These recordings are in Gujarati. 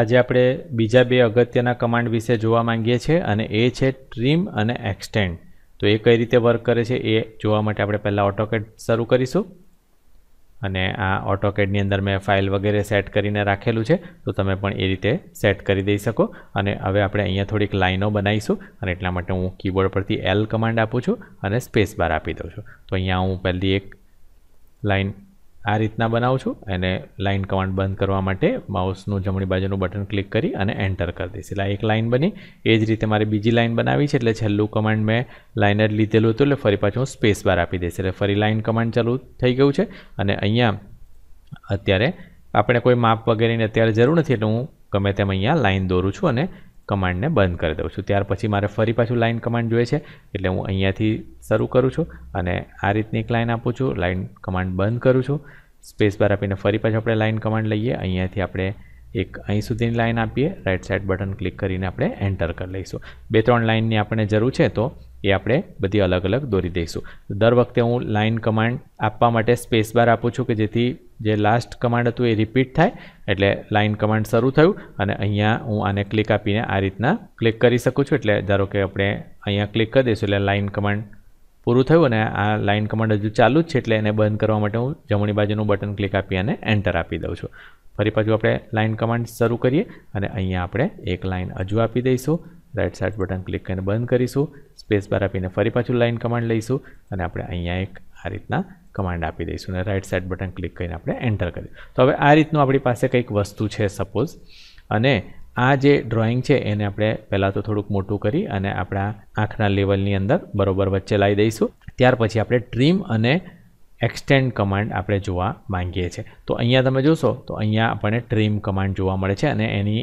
આજે આપણે બીજા બે અગત્યના કમાન્ડ વિશે જોવા માંગીએ છીએ અને એ છે ટ્રીમ અને એક્સટેન્ડ તો એ કઈ રીતે વર્ક કરે છે એ જોવા માટે આપણે પહેલાં ઓટોકેડ શરૂ કરીશું અને આ ઓટોકેટની અંદર મેં ફાઇલ વગેરે સેટ કરીને રાખેલું છે તો તમે પણ એ રીતે સેટ કરી દઈ શકો અને હવે આપણે અહીંયા થોડીક લાઈનો બનાવીશું અને એટલા માટે હું કીબોર્ડ પરથી એલ કમાન્ડ આપું છું અને સ્પેસ બાર આપી દઉં છું તો અહીંયા હું પહેલી એક લાઈન આ રીતના બનાવું છું એને લાઇન કમાન્ડ બંધ કરવા માટે માઉસનું જમણી બાજુનું બટન ક્લિક કરી અને એન્ટર કરી દઈશ એટલે એક લાઇન બની એ જ રીતે મારે બીજી લાઇન બનાવી છે એટલે છેલ્લું કમાન્ડ મેં લાઇનર લીધેલું હતું એટલે ફરી પાછું હું સ્પેસ બાર આપી દઈશ એટલે ફરી લાઇન કમાન્ડ ચાલુ થઈ ગયું છે અને અહીંયા અત્યારે આપણે કોઈ માપ વગેરેની અત્યારે જરૂર નથી એટલે હું ગમે તેમ અહીંયા લાઇન દોરું છું અને કમાન્ડને બંધ કરી દઉં છું ત્યાર પછી મારે ફરી પાછું લાઇન કમાન્ડ જોઈએ છે એટલે હું અહીંયાથી શરૂ કરું છું અને આ રીતની એક લાઇન આપું છું લાઇન કમાન્ડ બંધ કરું છું સ્પેસ બાર આપીને ફરી પાછું આપણે લાઇન કમાન્ડ લઈએ અહીંયાથી આપણે એક અહીં સુધીની લાઇન આપીએ રાઇટ સાઇડ બટન ક્લિક કરીને આપણે એન્ટર કરી લઈશું બે ત્રણ લાઇનની આપણને જરૂર છે તો એ આપણે બધી અલગ અલગ દોરી દઈશું દર વખતે હું લાઇન કમાન્ડ આપવા માટે સ્પેસ બાર આપું છું કે જેથી જે લાસ્ટ કમાન્ડ હતું એ રિપીટ થાય એટલે લાઇન કમાન્ડ શરૂ થયું અને અહીંયા હું આને ક્લિક આપીને આ રીતના ક્લિક કરી શકું છું એટલે ધારો કે આપણે અહીંયા ક્લિક કરી દઈશું એટલે લાઇન કમાન્ડ પૂરું થયું અને આ લાઇન કમાન્ડ હજુ ચાલુ જ છે એટલે એને બંધ કરવા માટે હું જમણી બાજુનું બટન ક્લિક આપી અને એન્ટર આપી દઉં છું ફરી પાછું આપણે લાઇન કમાન્ડ શરૂ કરીએ અને અહીંયા આપણે એક લાઇન હજુ આપી દઈશું રાઇટ સાઇડ બટન ક્લિક કરીને બંધ કરીશું સ્પેસ બાર આપીને ફરી પાછું લાઇન કમાન્ડ લઈશું અને આપણે અહીંયા એક આ રીતના કમાન્ડ આપી દઈશું અને રાઇટ સાઇડ બટન ક્લિક કરીને આપણે એન્ટર કરીએ તો હવે આ રીતનું આપણી પાસે કંઈક વસ્તુ છે સપોઝ અને આ જે ડ્રોઈંગ છે એને આપણે પહેલાં તો થોડુંક મોટું કરી અને આપણા આંખના લેવલની અંદર બરોબર વચ્ચે લાવી દઈશું ત્યાર પછી આપણે ટ્રીમ અને એક્સટેન્ડ કમાન્ડ આપણે જોવા માંગીએ છીએ તો અહીંયા તમે જોશો તો અહીંયા આપણને ટ્રીમ કમાન્ડ જોવા મળે છે અને એની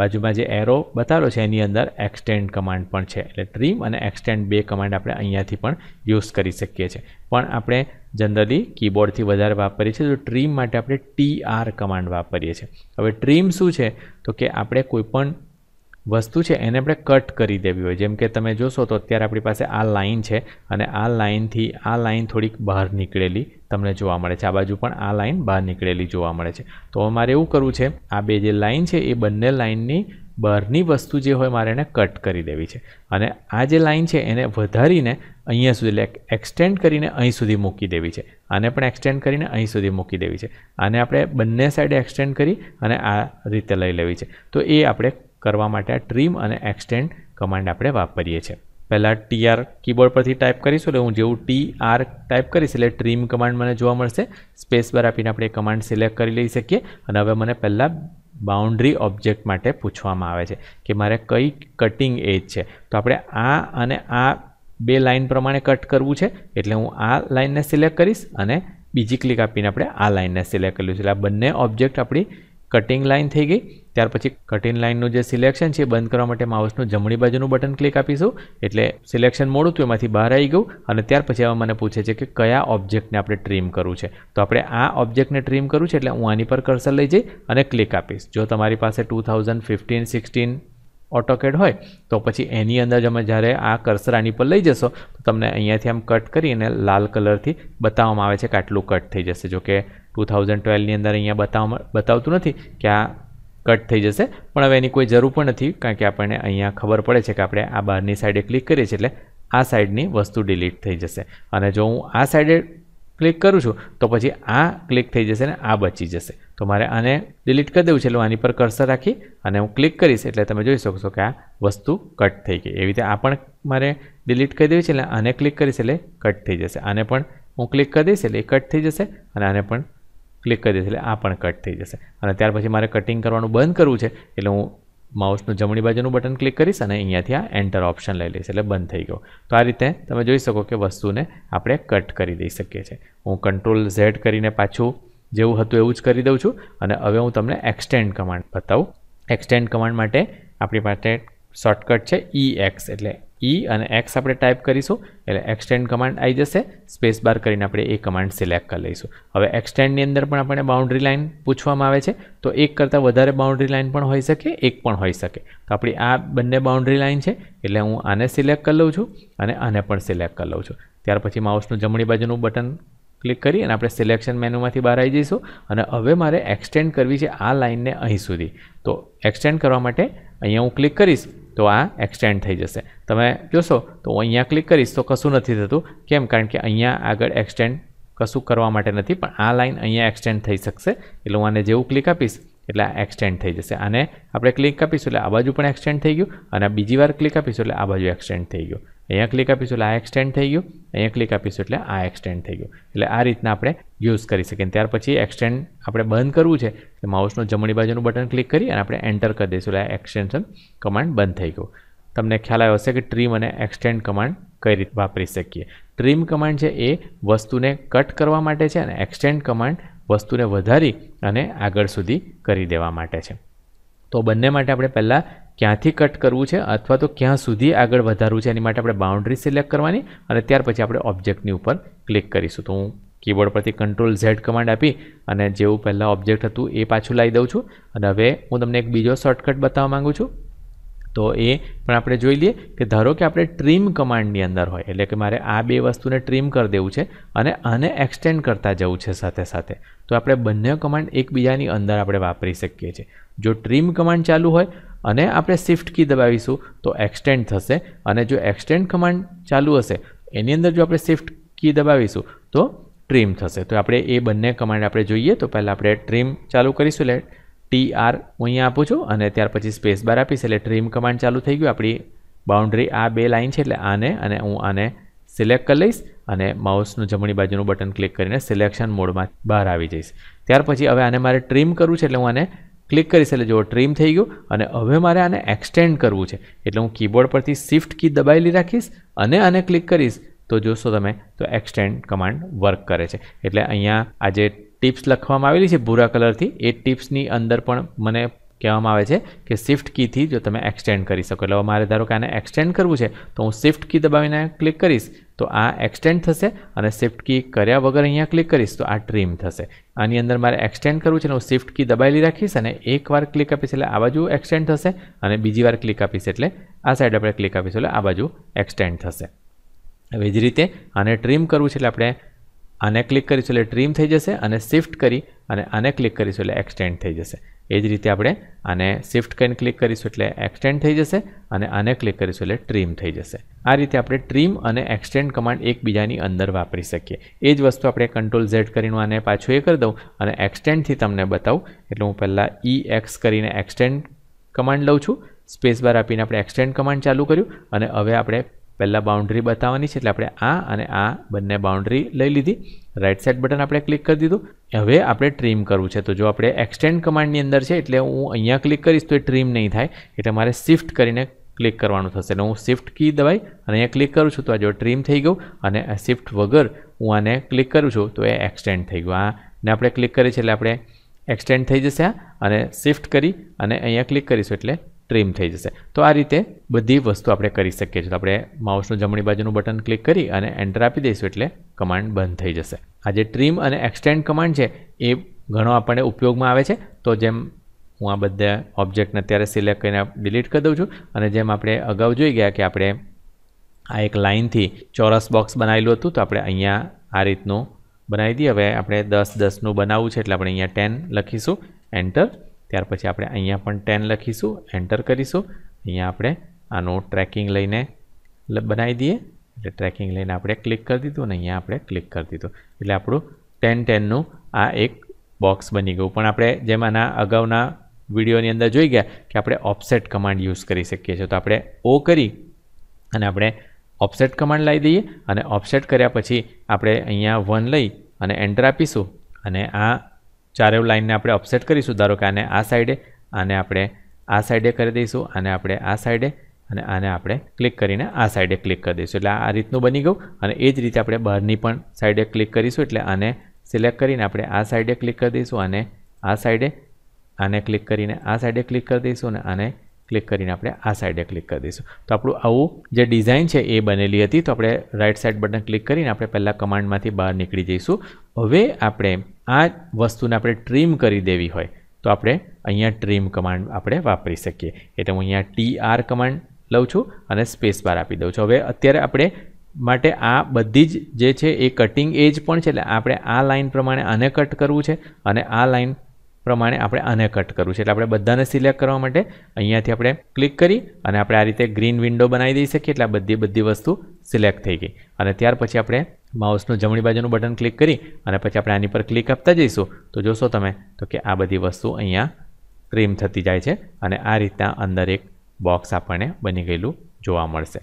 બાજુમાં જે એરો બતાવેલો છે એની અંદર એક્સટેન્ડ કમાન્ડ પણ છે એટલે ટ્રીમ અને એક્સટેન્ડ બે કમાન્ડ આપણે અહીંયાથી પણ યુઝ કરી શકીએ છીએ પણ આપણે જનરલી કીબોર્ડથી વધારે વાપરીએ છીએ તો ટ્રીમ માટે આપણે ટી આર કમાન્ડ વાપરીએ છીએ હવે ટ્રીમ શું છે તો કે આપણે કોઈપણ વસ્તુ છે એને આપણે કટ કરી દેવી હોય જેમ કે તમે જોશો તો અત્યારે આપણી પાસે આ લાઇન છે અને આ લાઇનથી આ લાઇન થોડીક બહાર નીકળેલી તમને જોવા મળે છે આ બાજુ પણ આ લાઈન બહાર નીકળેલી જોવા મળે છે તો મારે એવું કરવું છે આ બે જે લાઇન છે એ બંને લાઇનની બહારની વસ્તુ જે હોય મારે એને કટ કરી દેવી છે અને આ જે લાઇન છે એને વધારીને અહીંયા સુધી એટલે એક્સટેન્ડ કરીને અહીં સુધી મૂકી દેવી છે આને પણ એક્સટેન્ડ કરીને અહીં સુધી મૂકી દેવી છે આને આપણે બંને સાઈડે એક્સટેન્ડ કરી અને આ રીતે લઈ લેવી છે તો એ આપણે કરવા માટે આ ટ્રીમ અને એક્સટેન્ડ કમાન્ડ આપણે વાપરીએ છીએ પહેલાં ટી આર કીબોર્ડ પરથી ટાઈપ કરીશું એટલે હું જેવું ટી આર ટાઈપ કરીશ એટલે ટ્રીમ કમાન્ડ મને જોવા મળશે સ્પેસ બાર આપીને આપણે એ કમાન્ડ સિલેક્ટ કરી લઈ શકીએ અને હવે મને પહેલાં બાઉન્ડ્રી ઓબ્જેક્ટ માટે પૂછવામાં આવે છે કે મારે કઈ કટિંગ એજ છે તો આપણે આ અને આ બે લાઇન પ્રમાણે કટ કરવું છે એટલે હું આ લાઇનને સિલેક્ટ કરીશ અને બીજી ક્લિક આપીને આપણે આ લાઇનને સિલેક્ટ કરી છે એટલે આ બંને ઓબ્જેક્ટ આપણી કટિંગ લાઇન થઈ ગઈ ત્યાર પછી કટિંગ લાઇનનું જે સિલેક્શન છે બંધ કરવા માટે માઉસનું જમણી બાજુનું બટન ક્લિક આપીશું એટલે સિલેક્શન મોડું તું એમાંથી બહાર આવી ગયું અને ત્યાર પછી હવે મને પૂછે છે કે કયા ઓબ્જેક્ટને આપણે ટ્રીમ કરવું છે તો આપણે આ ઓબ્જેક્ટને ટ્રીમ કરવું છે એટલે હું આની પર કરસર લઈ જઈ અને ક્લિક આપીશ જો તમારી પાસે two thousand fifteen sixteen AutoCAD હોય તો પછી એની અંદર તમે જ્યારે આ કર્સર આની પર લઈ જશો તો તમને અહીંયાથી આમ કટ કરીને લાલ કલરથી બતાવવામાં આવે છે કે આટલું કટ થઈ જશે જો કે ટુ થાઉઝન્ડ ટ્વેલ્વની અંદર અહીંયા બતાવવામાં બતાવતું નથી કે આ કટ થઈ જશે પણ હવે એની કોઈ જરૂર પણ નથી કારણ કે આપણને અહીંયા ખબર પડે છે કે આપણે આ બહારની સાઈડે ક્લિક કરીએ છીએ એટલે આ સાઈડની વસ્તુ ડિલીટ થઈ જશે અને જો હું આ સાઈડે ક્લિક કરું છું તો પછી આ ક્લિક થઈ જશે ને આ બચી જશે તો મારે આને ડિલીટ કરી દેવું છે એટલે આની પર કર્સર રાખી અને હું ક્લિક કરીશ એટલે તમે જોઈ શકશો કે આ વસ્તુ કટ થઈ ગઈ એવી રીતે આ પણ મારે ડિલીટ કરી દેવી છે એટલે આને ક્લિક કરીશ એટલે કટ થઈ જશે આને પણ હું ક્લિક કરી દઈશ એટલે કટ થઈ જશે અને આને પણ ક્લિક કરી દઈશ એટલે આ પણ કટ થઈ જશે અને ત્યાર પછી મારે કટિંગ કરવાનું બંધ કરવું છે એટલે હું માઉસનું જમણી બાજુનું બટન ક્લિક કરીશ અને અહીંયાથી આ એન્ટર ઓપ્શન લઈ લઈશ એટલે બંધ થઈ ગયો તો આ રીતે તમે જોઈ શકો કે વસ્તુને આપણે કટ કરી દઈ શકીએ છીએ હું કંટ્રોલ ઝેડ કરીને પાછું જેવું હતું એવું જ કરી દઉં છું અને હવે હું તમને એક્સટેન્ડ કમાન્ડ બતાવું એક્સટેન્ડ કમાન્ડ માટે આપણી પાસે શોર્ટકટ છે ઈ e એક્સ એટલે ઈ e અને એક્સ આપણે ટાઈપ કરીશું એટલે એક્સટેન્ડ કમાન્ડ આવી જશે સ્પેસ બાર કરીને આપણે એ કમાન્ડ સિલેક્ટ કરી લઈશું હવે એક્સટેન્ડની અંદર પણ આપણને બાઉન્ડ્રી લાઇન પૂછવામાં આવે છે તો એક કરતાં વધારે બાઉન્ડ્રી લાઇન પણ હોઈ શકે એક પણ હોઈ શકે તો આપણી આ બંને બાઉન્ડ્રી લાઇન છે એટલે હું આને સિલેક્ટ કરી લઉં છું અને આને પણ સિલેક્ટ કરી લઉં છું ત્યાર પછી માઉસનું જમણી બાજુનું બટન ક્લિક કરી અને આપણે સિલેક્શન મેનુમાંથી બહાર આવી જઈશું અને હવે મારે એક્સટેન્ડ કરવી છે આ લાઇનને અહીં સુધી તો એક્સટેન્ડ કરવા માટે અહીંયા હું ક્લિક કરીશ તો આ એક્સટેન્ડ થઈ જશે તમે જોશો તો હું અહીંયા ક્લિક કરીશ તો કશું નથી થતું કેમ કારણ કે અહીંયા આગળ એક્સટેન્ડ કશું કરવા માટે નથી પણ આ લાઇન અહીંયા એક્સટેન્ડ થઈ શકશે એટલે હું આને જેવું ક્લિક આપીશ એટલે આ એક્સટેન્ડ થઈ જશે અને આપણે ક્લિક આપીશું એટલે આ બાજુ પણ એક્સટેન્ડ થઈ ગયું અને બીજી વાર ક્લિક આપીશું એટલે આ બાજુ એક્સટેન્ડ થઈ ગયું અહીંયા ક્લિક આપીશું એટલે આ એક્સટેન્ડ થઈ ગયું અહીંયા ક્લિક આપીશું એટલે આ એક્સટેન્ડ થઈ ગયું એટલે આ રીતના આપણે યુઝ કરી શકીએ ત્યાર પછી એક્સટેન્ડ આપણે બંધ કરવું છે તો માઉસનું જમણી બાજુનું બટન ક્લિક કરી અને આપણે એન્ટર કરી દઈશું એટલે એક્સટેન્શન કમાન્ડ બંધ થઈ ગયું તમને ખ્યાલ આવ્યો હશે કે ટ્રીમ અને એક્સટેન્ડ કમાન્ડ કઈ રીતે વાપરી શકીએ ટ્રીમ કમાન્ડ છે એ વસ્તુને કટ કરવા માટે છે અને એક્સટેન્ડ કમાન્ડ વસ્તુને વધારી અને આગળ સુધી કરી દેવા માટે છે તો બંને માટે આપણે પહેલાં ક્યાંથી કટ કરવું છે અથવા તો ક્યાં સુધી આગળ વધારવું છે એની માટે આપણે બાઉન્ડ્રી સિલેક્ટ કરવાની અને ત્યાર પછી આપણે ઓબ્જેક્ટની ઉપર ક્લિક કરીશું તો હું કીબોર્ડ પરથી કંટ્રોલ ઝેડ કમાન્ડ આપી અને જેવું પહેલાં ઓબ્જેક્ટ હતું એ પાછું લાવી દઉં છું અને હવે હું તમને એક બીજો શોર્ટકટ બતાવવા માગું છું તો એ પણ આપણે જોઈ લઈએ કે ધારો કે આપણે ટ્રીમ કમાન્ડની અંદર હોય એટલે કે મારે આ બે વસ્તુને ટ્રીમ કરી દેવું છે અને આને એક્સટેન્ડ કરતા જવું છે સાથે સાથે તો આપણે બંને કમાન્ડ એકબીજાની અંદર આપણે વાપરી શકીએ છીએ જો ટ્રીમ કમાન્ડ ચાલુ હોય અને આપણે શિફ્ટ કી દબાવીશું તો એક્સટેન્ડ થશે અને જો એક્સટેન્ડ કમાન્ડ ચાલુ હશે એની અંદર જો આપણે શિફ્ટ કી દબાવીશું તો ટ્રીમ થશે તો આપણે એ બંને કમાન્ડ આપણે જોઈએ તો પહેલાં આપણે ટ્રીમ ચાલુ કરીશું એટલે ટી આર હું અહીંયા આપું છું અને ત્યાર પછી સ્પેસ બાર આપીશ એટલે ટ્રીમ કમાન્ડ ચાલુ થઈ ગયું આપણી બાઉન્ડ્રી આ બે લાઇન છે એટલે આને અને હું આને સિલેક્ટ કરી લઈશ અને માઉસનું જમણી બાજુનું બટન ક્લિક કરીને સિલેક્શન મોડમાં બહાર આવી જઈશ ત્યાર પછી હવે આને મારે ટ્રીમ કરવું છે એટલે હું આને ક્લિક કરીશ એટલે જો ટ્રીમ થઈ ગયું અને હવે મારે આને એક્સટેન્ડ કરવું છે એટલે હું કીબોર્ડ પરથી શિફ્ટ કી દબાયેલી રાખીશ અને આને ક્લિક કરીશ તો જોશો તમે તો એક્સટેન્ડ કમાન્ડ વર્ક કરે છે એટલે અહીંયા આ જે ટિપ્સ લખવામાં આવેલી છે ભૂરા કલરથી એ ટિપ્સની અંદર પણ મને કહેવામાં આવે છે કે શિફ્ટ કીથી જો તમે એક્સટેન્ડ કરી શકો એટલે મારે ધારો કે આને એક્સટેન્ડ કરવું છે તો હું શિફ્ટ કી દબાવીને ક્લિક કરીશ તો આ એક્સટેન્ડ થશે અને શિફ્ટ કી કર્યા વગર અહીંયા ક્લિક કરીશ તો આ ટ્રીમ થશે આની અંદર મારે એક્સટેન્ડ કરવું છે અને હું શિફ્ટ કી દબાવેલી રાખીશ અને એક વાર ક્લિક આપીશ એટલે આ બાજુ એક્સટેન્ડ થશે અને બીજી વાર ક્લિક આપીશ એટલે આ સાઈડ આપણે ક્લિક આપીશું એટલે આ બાજુ એક્સટેન્ડ થશે હવે જ રીતે આને ટ્રીમ કરવું છે એટલે આપણે આને ક્લિક કરીશું એટલે ટ્રીમ થઈ જશે અને શિફ્ટ કરી અને આને ક્લિક કરીશું એટલે એક્સટેન્ડ થઈ જશે એ જ રીતે આપણે આને શિફ્ટ કરીને ક્લિક કરીશું એટલે એક્સટેન્ડ થઈ જશે અને આને ક્લિક કરીશું એટલે ટ્રીમ થઈ જશે આ રીતે આપણે ટ્રીમ અને એક્સટેન્ડ કમાન્ડ એકબીજાની અંદર વાપરી શકીએ એ જ વસ્તુ આપણે કંટ્રોલ ઝેડ કરીને આને પાછું એ કરી દઉં અને એક્સટેન્ડથી તમને બતાવું એટલે હું પહેલાં ઈ એક્સ કરીને એક્સટેન્ડ કમાન્ડ લઉં છું સ્પેસ બાર આપીને આપણે એક્સટેન્ડ કમાન્ડ ચાલુ કર્યું અને હવે આપણે પહેલાં બાઉન્ડ્રી બતાવવાની છે એટલે આપણે આ અને આ બંને બાઉન્ડ્રી લઈ લીધી રાઇટ સાઇડ બટન આપણે ક્લિક કરી દીધું હવે આપણે ટ્રીમ કરવું છે તો જો આપણે એક્સટેન્ડ કમાન્ડની અંદર છે એટલે હું અહીંયા ક્લિક કરીશ તો એ ટ્રીમ નહીં થાય એટલે મારે શિફ્ટ કરીને ક્લિક કરવાનું થશે એટલે હું શિફ્ટ કી દવાઈ અને અહીંયા ક્લિક કરું છું તો આ જો ટ્રીમ થઈ ગયું અને આ શિફ્ટ વગર હું આને ક્લિક કરું છું તો એ એક્સટેન્ડ થઈ ગયું આને આપણે ક્લિક કરીએ છીએ એટલે આપણે એક્સટેન્ડ થઈ જશે આ અને શિફ્ટ કરી અને અહીંયા ક્લિક કરીશું એટલે ટ્રીમ થઈ જશે તો આ રીતે બધી વસ્તુ આપણે કરી શકીએ છીએ આપણે માઉસનું જમણી બાજુનું બટન ક્લિક કરી અને એન્ટર આપી દઈશું એટલે કમાન્ડ બંધ થઈ જશે આ જે ટ્રીમ અને એક્સટેન્ડ કમાન્ડ છે એ ઘણો આપણને ઉપયોગમાં આવે છે તો જેમ હું આ બધા ઓબ્જેક્ટને અત્યારે સિલેક્ટ કરીને ડિલીટ કરી દઉં છું અને જેમ આપણે અગાઉ જોઈ ગયા કે આપણે આ એક લાઇનથી ચોરસ બોક્સ બનાવેલું હતું તો આપણે અહીંયા આ રીતનું બનાવી દઈએ હવે આપણે દસ દસનું બનાવવું છે એટલે આપણે અહીંયા ટેન લખીશું એન્ટર ત્યાર પછી આપણે અહીંયા પણ ટેન લખીશું એન્ટર કરીશું અહીંયા આપણે આનું ટ્રેકિંગ લઈને બનાવી દઈએ એટલે ટ્રેકિંગ લઈને આપણે ક્લિક કરી દીધું અને અહીંયા આપણે ક્લિક કરી દીધું એટલે આપણું ટેન ટેનનું આ એક બોક્સ બની ગયું પણ આપણે જેમ આના અગાઉના વિડીયોની અંદર જોઈ ગયા કે આપણે ઓફસેટ કમાન્ડ યુઝ કરી શકીએ છીએ તો આપણે ઓ કરી અને આપણે ઓફસેટ કમાન્ડ લાવી દઈએ અને ઓફસેટ કર્યા પછી આપણે અહીંયા વન લઈ અને એન્ટર આપીશું અને આ ચારેવ લાઇનને આપણે અપસેટ કરીશું ધારો કે આને આ સાઈડે આને આપણે આ સાઈડે કરી દઈશું આને આપણે આ સાઈડે અને આને આપણે ક્લિક કરીને આ સાઈડે ક્લિક કરી દઈશું એટલે આ રીતનું બની ગયું અને એ જ રીતે આપણે બહારની પણ સાઈડે ક્લિક કરીશું એટલે આને સિલેક્ટ કરીને આપણે આ સાઈડે ક્લિક કરી દઈશું અને આ સાઈડે આને ક્લિક કરીને આ સાઈડે ક્લિક કરી દઈશું અને આને ક્લિક કરીને આપણે આ સાઈડે ક્લિક કરી દઈશું તો આપણું આવું જે ડિઝાઇન છે એ બનેલી હતી તો આપણે રાઇટ સાઇડ બટન ક્લિક કરીને આપણે પહેલાં કમાન્ડમાંથી બહાર નીકળી જઈશું હવે આપણે આ વસ્તુને આપણે ટ્રીમ કરી દેવી હોય તો આપણે અહીંયા ટ્રીમ કમાન્ડ આપણે વાપરી શકીએ એટલે હું અહીંયા ટી આર કમાન્ડ લઉં છું અને સ્પેસ બાર આપી દઉં છું હવે અત્યારે આપણે માટે આ બધી જ જે છે એ કટિંગ એજ પણ છે એટલે આપણે આ લાઇન પ્રમાણે આને કટ કરવું છે અને આ લાઇન પ્રમાણે આપણે આને કટ કરવું છે એટલે આપણે બધાને સિલેક્ટ કરવા માટે અહીંયાથી આપણે ક્લિક કરી અને આપણે આ રીતે ગ્રીન વિન્ડો બનાવી દઈ શકીએ એટલે આ બધી બધી વસ્તુ સિલેક્ટ થઈ ગઈ અને ત્યાર પછી આપણે માઉસનું જમણી બાજુનું બટન ક્લિક કરી અને પછી આપણે આની પર ક્લિક આપતા જઈશું તો જોશો તમે તો કે આ બધી વસ્તુ અહીંયા ટ્રીમ થતી જાય છે અને આ રીતના અંદર એક બોક્સ આપણને બની ગયેલું જોવા મળશે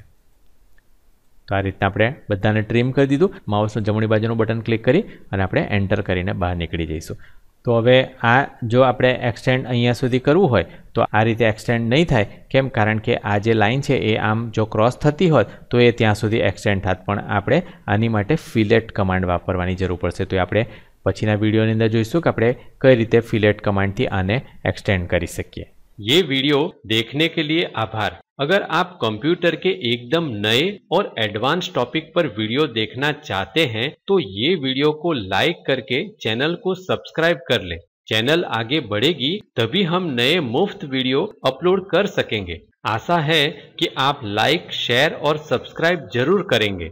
તો આ રીતના આપણે બધાને ટ્રીમ કરી દીધું માઉસનું જમણી બાજુનું બટન ક્લિક કરી અને આપણે એન્ટર કરીને બહાર નીકળી જઈશું તો હવે આ જો આપણે એક્સટેન્ડ અહીંયા સુધી કરવું હોય તો આ રીતે એક્સટેન્ડ નહીં થાય કેમ કારણ કે આ જે લાઇન છે એ આમ જો ક્રોસ થતી હોત તો એ ત્યાં સુધી એક્સટેન્ડ થાત પણ આપણે આની માટે ફિલેટ કમાન્ડ વાપરવાની જરૂર પડશે તો આપણે પછીના વિડીયોની અંદર જોઈશું કે આપણે કઈ રીતે ફિલેટ કમાન્ડથી આને એક્સટેન્ડ કરી શકીએ ये वीडियो देखने के लिए आभार अगर आप कंप्यूटर के एकदम नए और एडवांस टॉपिक पर वीडियो देखना चाहते हैं तो ये वीडियो को लाइक करके चैनल को सब्सक्राइब कर लें। चैनल आगे बढ़ेगी तभी हम नए मुफ्त वीडियो अपलोड कर सकेंगे आशा है कि आप लाइक शेयर और सब्सक्राइब जरूर करेंगे